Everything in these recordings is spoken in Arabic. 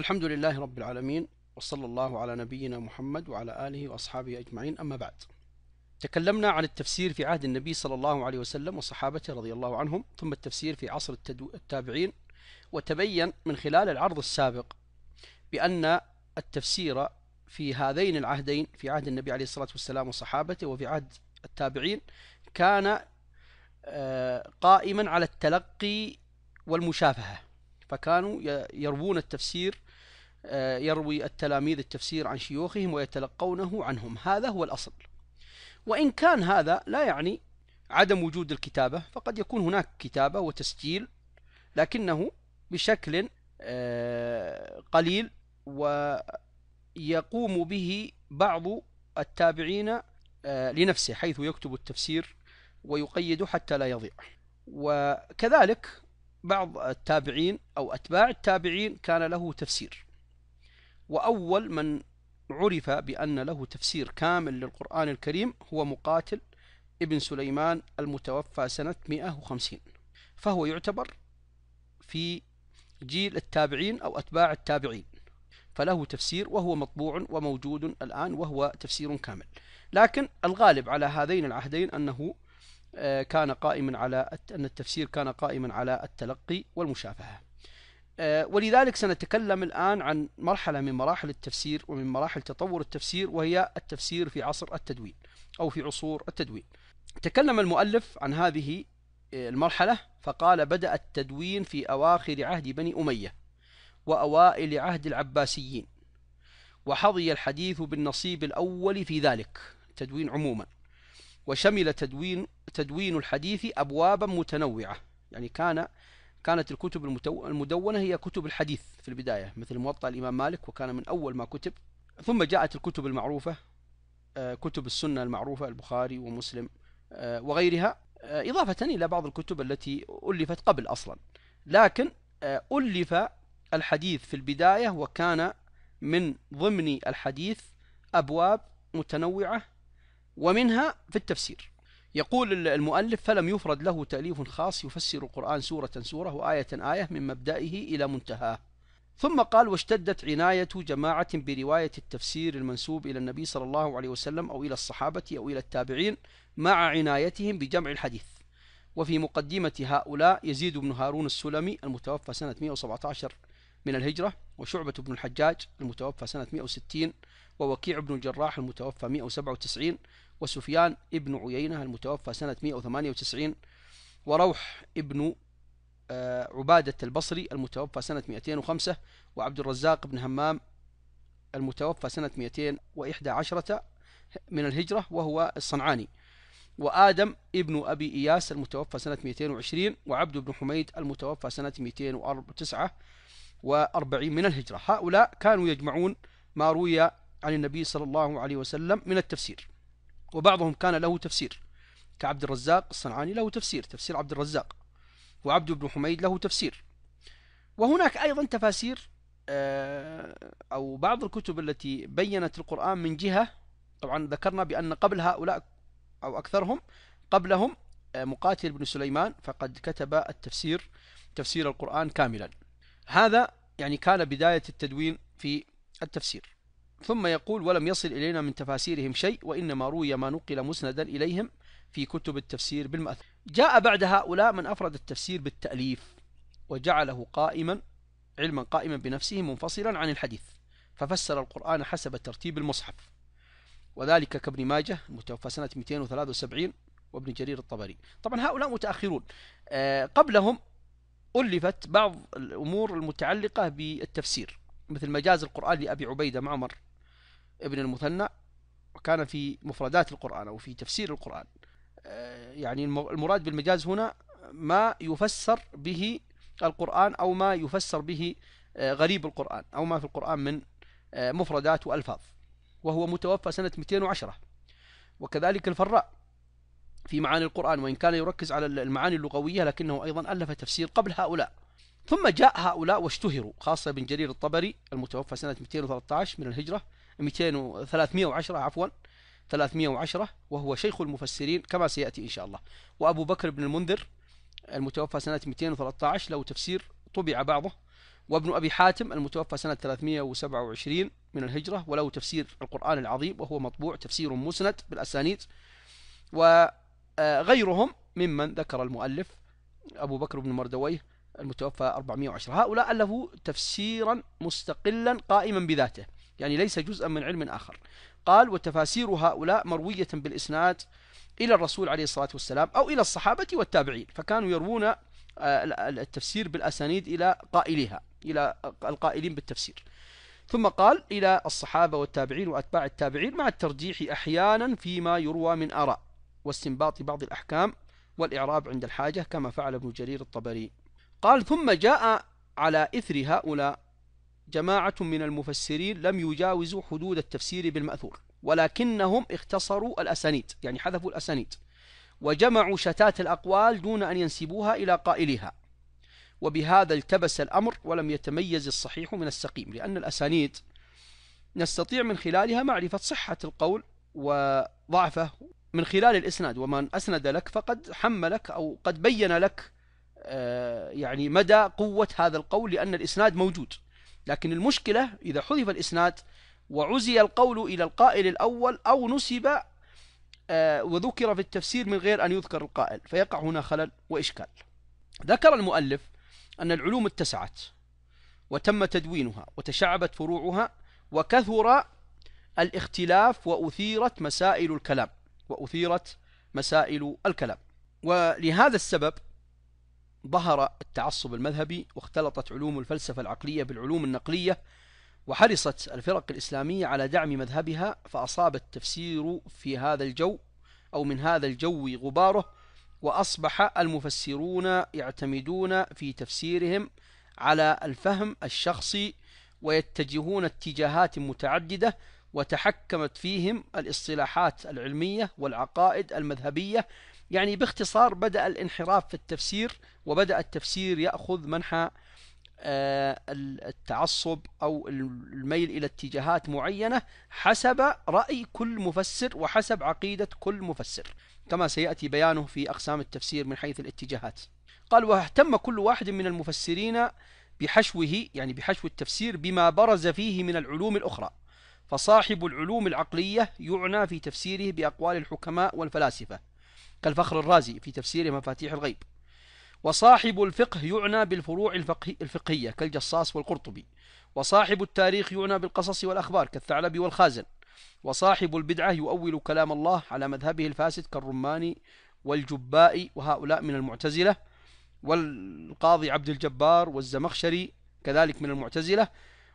الحمد لله رب العالمين وصلى الله على نبينا محمد وعلى آله وأصحابه أجمعين أما بعد تكلمنا عن التفسير في عهد النبي صلى الله عليه وسلم وصحابته رضي الله عنهم ثم التفسير في عصر التابعين وتبين من خلال العرض السابق بأن التفسير في هذين العهدين في عهد النبي عليه الصلاة والسلام وصحابته وفي عهد التابعين كان آه، قائما على التلقي والمشافهة فكانوا يروون التفسير آه، يروي التلاميذ التفسير عن شيوخهم ويتلقونه عنهم هذا هو الأصل وإن كان هذا لا يعني عدم وجود الكتابة فقد يكون هناك كتابة وتسجيل لكنه بشكل آه، قليل ويقوم به بعض التابعين آه، لنفسه حيث يكتب التفسير ويقيد حتى لا يضيع وكذلك بعض التابعين أو أتباع التابعين كان له تفسير وأول من عرف بأن له تفسير كامل للقرآن الكريم هو مقاتل ابن سليمان المتوفى سنة 150 فهو يعتبر في جيل التابعين أو أتباع التابعين فله تفسير وهو مطبوع وموجود الآن وهو تفسير كامل لكن الغالب على هذين العهدين أنه آه، كان قائما على أن التفسير كان قائما على التلقي والمشافهة آه، ولذلك سنتكلم الآن عن مرحلة من مراحل التفسير ومن مراحل تطور التفسير وهي التفسير في عصر التدوين أو في عصور التدوين تكلم المؤلف عن هذه آه، المرحلة فقال بدأ التدوين في أواخر عهد بني أمية وأوائل عهد العباسيين وحظي الحديث بالنصيب الأول في ذلك تدوين عموما وشمل تدوين تدوين الحديث أبوابا متنوعة يعني كان كانت الكتب المتو... المدونة هي كتب الحديث في البداية مثل موطأ الإمام مالك وكان من أول ما كتب ثم جاءت الكتب المعروفة آه، كتب السنة المعروفة البخاري ومسلم آه، وغيرها آه، إضافة إلى بعض الكتب التي ألفت قبل أصلا لكن ألف الحديث في البداية وكان من ضمن الحديث أبواب متنوعة ومنها في التفسير يقول المؤلف فلم يفرد له تأليف خاص يفسر القرآن سورة سورة وآية آية من مبدئه إلى منتهاه ثم قال واشتدت عناية جماعة برواية التفسير المنسوب إلى النبي صلى الله عليه وسلم أو إلى الصحابة أو إلى التابعين مع عنايتهم بجمع الحديث وفي مقدمة هؤلاء يزيد بن هارون السلمي المتوفى سنة 117 من الهجرة وشعبة بن الحجاج المتوفى سنة 160 ووكيع بن الجراح المتوفى 197 وسفيان ابن عيينة المتوفى سنة 198 وروح ابن آه، عبادة البصري المتوفى سنة 205 وعبد الرزاق بن همام المتوفى سنة 211 من الهجرة وهو الصنعاني وآدم ابن أبي إياس المتوفى سنة 220 وعبد بن حميد المتوفى سنة 249 من الهجرة هؤلاء كانوا يجمعون ما روي عن النبي صلى الله عليه وسلم من التفسير وبعضهم كان له تفسير كعبد الرزاق الصنعاني له تفسير تفسير عبد الرزاق وعبد بن حميد له تفسير وهناك أيضا تفاسير آه، أو بعض الكتب التي بينت القرآن من جهة طبعا ذكرنا بأن قبل هؤلاء أو أكثرهم قبلهم آه، مقاتل بن سليمان فقد كتب التفسير تفسير القرآن كاملا هذا يعني كان بداية التدوين في التفسير ثم يقول ولم يصل إلينا من تفاسيرهم شيء وإنما روي ما نقل مسندا إليهم في كتب التفسير بالمأثور جاء بعد هؤلاء من أفرد التفسير بالتأليف وجعله قائما علما قائما بنفسه منفصلا عن الحديث ففسر القرآن حسب ترتيب المصحف وذلك كابن ماجه المتوفى سنة 273 وابن جرير الطبري طبعا هؤلاء متأخرون آه، قبلهم ألفت بعض الأمور المتعلقة بالتفسير مثل مجاز القرآن لأبي عبيدة معمر ابن المثنى وكان في مفردات القرآن أو في تفسير القرآن آه، يعني المراد بالمجاز هنا ما يفسر به القرآن أو ما يفسر به آه، غريب القرآن أو ما في القرآن من آه، مفردات وألفاظ وهو متوفى سنة 210 وكذلك الفراء في معاني القرآن وإن كان يركز على المعاني اللغوية لكنه أيضا ألف تفسير قبل هؤلاء ثم جاء هؤلاء واشتهروا خاصة بن جرير الطبري المتوفى سنة 213 من الهجرة 200 310 عفوا 310 وهو شيخ المفسرين كما سيأتي إن شاء الله وأبو بكر بن المنذر المتوفى سنة 213 له تفسير طبع بعضه وابن أبي حاتم المتوفى سنة 327 من الهجرة وله تفسير القرآن العظيم وهو مطبوع تفسير مسند بالأسانيد وغيرهم ممن ذكر المؤلف أبو بكر بن مردويه المتوفى 410 هؤلاء ألفوا تفسيرا مستقلا قائما بذاته يعني ليس جزءا من علم آخر قال وتفاسير هؤلاء مروية بالإسناد إلى الرسول عليه الصلاة والسلام أو إلى الصحابة والتابعين فكانوا يروون آه، التفسير بالأسانيد إلى قائلها إلى القائلين بالتفسير ثم قال إلى الصحابة والتابعين وأتباع التابعين مع الترجيح أحيانا فيما يروى من أراء واستنباط بعض الأحكام والإعراب عند الحاجة كما فعل ابن جرير الطبري قال ثم جاء على إثر هؤلاء جماعة من المفسرين لم يجاوزوا حدود التفسير بالمأثور ولكنهم اختصروا الأسانيد يعني حذفوا الأسانيد وجمعوا شتات الأقوال دون أن ينسبوها إلى قائلها وبهذا التبس الأمر ولم يتميز الصحيح من السقيم لأن الأسانيد نستطيع من خلالها معرفة صحة القول وضعفه من خلال الإسناد ومن أسند لك فقد حملك أو قد بين لك آه، يعني مدى قوة هذا القول لأن الإسناد موجود لكن المشكلة إذا حذف الإسناد وعزي القول إلى القائل الأول أو نسب آه، وذكر في التفسير من غير أن يذكر القائل فيقع هنا خلل وإشكال ذكر المؤلف أن العلوم اتسعت وتم تدوينها وتشعبت فروعها وكثر الاختلاف وأثيرت مسائل الكلام وأثيرت مسائل الكلام ولهذا السبب ظهر التعصب المذهبي واختلطت علوم الفلسفة العقلية بالعلوم النقلية وحرصت الفرق الإسلامية على دعم مذهبها فأصاب التفسير في هذا الجو أو من هذا الجو غباره وأصبح المفسرون يعتمدون في تفسيرهم على الفهم الشخصي ويتجهون اتجاهات متعددة وتحكمت فيهم الاصطلاحات العلمية والعقائد المذهبية يعني باختصار بدأ الانحراف في التفسير وبدأ التفسير يأخذ منحى آه، التعصب أو الميل إلى اتجاهات معينة حسب رأي كل مفسر وحسب عقيدة كل مفسر كما سيأتي بيانه في أقسام التفسير من حيث الاتجاهات قال واهتم كل واحد من المفسرين بحشوه يعني بحشو التفسير بما برز فيه من العلوم الأخرى فصاحب العلوم العقلية يعنى في تفسيره بأقوال الحكماء والفلاسفة كالفخر الرازي في تفسير مفاتيح الغيب وصاحب الفقه يعنى بالفروع الفقه الفقهية كالجصاص والقرطبي وصاحب التاريخ يعنى بالقصص والأخبار كالثعلبي والخازن وصاحب البدعة يؤول كلام الله على مذهبه الفاسد كالرماني والجبائي وهؤلاء من المعتزلة والقاضي عبد الجبار والزمخشري كذلك من المعتزلة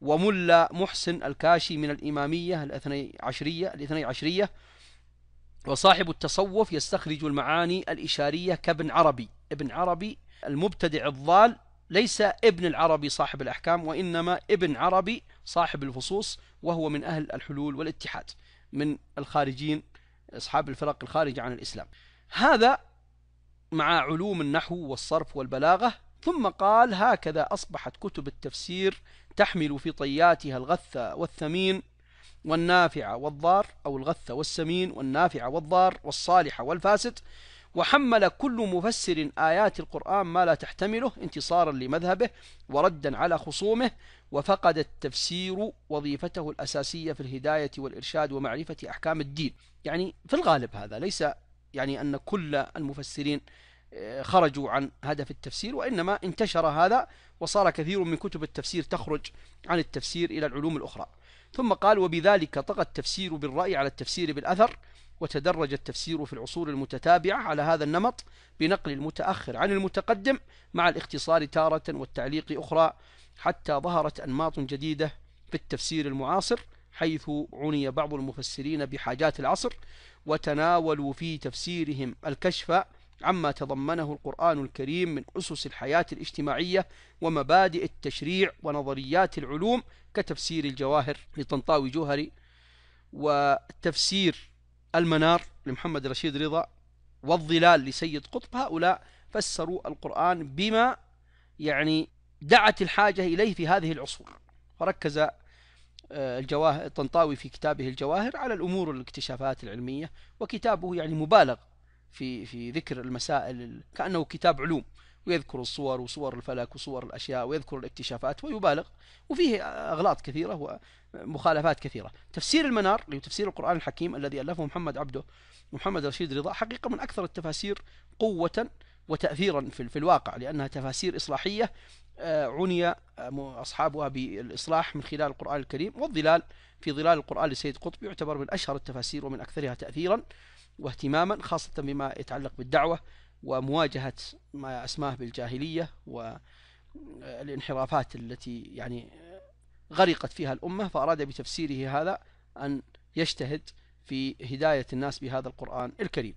وملا محسن الكاشي من الإمامية الاثني عشرية, الاثني عشرية وصاحب التصوف يستخرج المعاني الإشارية كابن عربي ابن عربي المبتدع الضال ليس ابن العربي صاحب الأحكام وإنما ابن عربي صاحب الفصوص وهو من أهل الحلول والاتحاد من الخارجين أصحاب الفرق الخارجة عن الإسلام هذا مع علوم النحو والصرف والبلاغة ثم قال هكذا أصبحت كتب التفسير تحمل في طياتها الغث والثمين والنافعة والضار أو الغث والسمين والنافعة والضار والصالح والفاسد وحمل كل مفسر آيات القرآن ما لا تحتمله انتصارا لمذهبه وردا على خصومه وفقد التفسير وظيفته الأساسية في الهداية والإرشاد ومعرفة أحكام الدين يعني في الغالب هذا ليس يعني أن كل المفسرين آه، خرجوا عن هدف التفسير وإنما انتشر هذا وصار كثير من كتب التفسير تخرج عن التفسير إلى العلوم الأخرى ثم قال وبذلك طغى التفسير بالرأي على التفسير بالأثر وتدرج التفسير في العصور المتتابعة على هذا النمط بنقل المتأخر عن المتقدم مع الاختصار تارة والتعليق أخرى حتى ظهرت أنماط جديدة في التفسير المعاصر حيث عني بعض المفسرين بحاجات العصر وتناولوا في تفسيرهم الكشف عما تضمنه القرآن الكريم من أسس الحياة الاجتماعية ومبادئ التشريع ونظريات العلوم كتفسير الجواهر لطنطاوي جوهري وتفسير المنار لمحمد رشيد رضا والظلال لسيد قطب هؤلاء فسروا القرآن بما يعني دعت الحاجة إليه في هذه العصور فركز آه، الجواهر الطنطاوي في كتابه الجواهر على الأمور والاكتشافات العلمية وكتابه يعني مبالغ في في ذكر المسائل كأنه كتاب علوم ويذكر الصور وصور الفلك وصور الأشياء ويذكر الاكتشافات ويبالغ وفيه أغلاط كثيرة ومخالفات كثيرة تفسير المنار اللي هو تفسير القرآن الحكيم الذي ألفه محمد عبده محمد رشيد رضا حقيقة من أكثر التفاسير قوة وتأثيرا في, في الواقع لأنها تفاسير إصلاحية آه، عني آه، أصحابها بالإصلاح من خلال القرآن الكريم والظلال في ظلال القرآن لسيد قطب يعتبر من أشهر التفاسير ومن أكثرها تأثيرا واهتماما خاصة بما يتعلق بالدعوة ومواجهة ما أسماه بالجاهلية والانحرافات التي يعني غرقت فيها الأمة فأراد بتفسيره هذا أن يجتهد في هداية الناس بهذا القرآن الكريم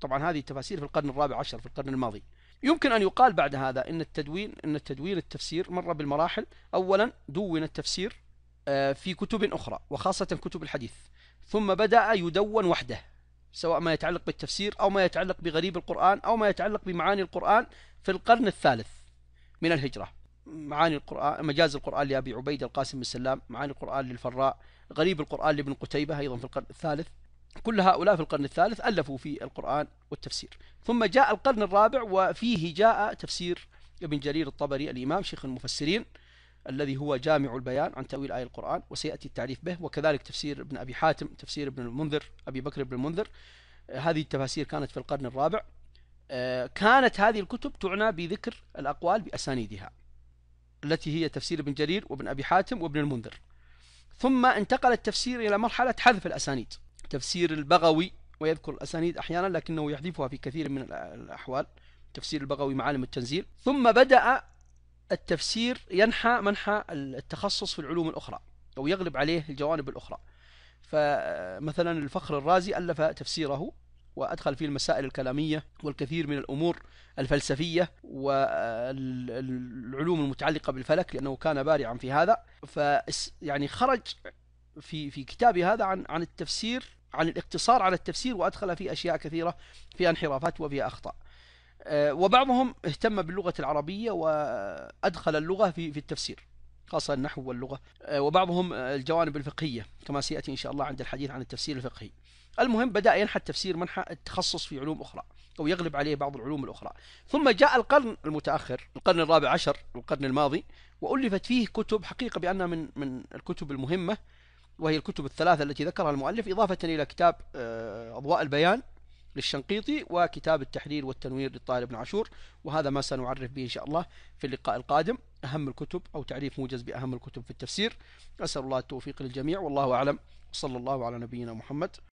طبعا هذه التفاسير في القرن الرابع عشر في القرن الماضي يمكن أن يقال بعد هذا أن التدوين أن التدوين التفسير مر بالمراحل أولا دون التفسير آه، في كتب أخرى وخاصة كتب الحديث ثم بدأ يدون وحده سواء ما يتعلق بالتفسير أو ما يتعلق بغريب القرآن أو ما يتعلق بمعاني القرآن في القرن الثالث من الهجرة معاني القرآن مجاز القرآن لأبي عبيد القاسم بن سلام معاني القرآن للفراء غريب القرآن لابن قتيبة أيضا في القرن الثالث كل هؤلاء في القرن الثالث ألفوا في القرآن والتفسير ثم جاء القرن الرابع وفيه جاء تفسير ابن جرير الطبري الإمام شيخ المفسرين الذي هو جامع البيان عن تأويل آية القرآن وسيأتي التعريف به وكذلك تفسير ابن أبي حاتم تفسير ابن المنذر أبي بكر بن المنذر آه، هذه التفاسير كانت في القرن الرابع آه، كانت هذه الكتب تعنى بذكر الأقوال بأسانيدها التي هي تفسير ابن جرير وابن أبي حاتم وابن المنذر ثم انتقل التفسير إلى مرحلة حذف الأسانيد تفسير البغوي ويذكر الأسانيد أحيانا لكنه يحذفها في كثير من الأحوال تفسير البغوي معالم التنزيل ثم بدأ التفسير ينحى منحى التخصص في العلوم الأخرى أو يغلب عليه الجوانب الأخرى فمثلا الفخر الرازي ألف تفسيره وأدخل فيه المسائل الكلامية والكثير من الأمور الفلسفية والعلوم المتعلقة بالفلك لأنه كان بارعا في هذا ف يعني خرج في في كتابه هذا عن عن التفسير عن الاقتصار على التفسير وأدخل فيه أشياء كثيرة فيها انحرافات وفيها أخطاء آه، وبعضهم اهتم باللغة العربية وأدخل اللغة في, في التفسير خاصة النحو واللغة آه، وبعضهم آه، الجوانب الفقهية كما سيأتي إن شاء الله عند الحديث عن التفسير الفقهي المهم بدأ ينحى التفسير منحى التخصص في علوم أخرى أو يغلب عليه بعض العلوم الأخرى ثم جاء القرن المتأخر القرن الرابع عشر القرن الماضي وألفت فيه كتب حقيقة بأنها من, من الكتب المهمة وهي الكتب الثلاثة التي ذكرها المؤلف إضافة إلى كتاب أضواء البيان للشنقيطي وكتاب التحرير والتنوير للطالب بن عاشور وهذا ما سنعرف به إن شاء الله في اللقاء القادم أهم الكتب أو تعريف موجز بأهم الكتب في التفسير أسأل الله التوفيق للجميع والله أعلم صلى الله على نبينا محمد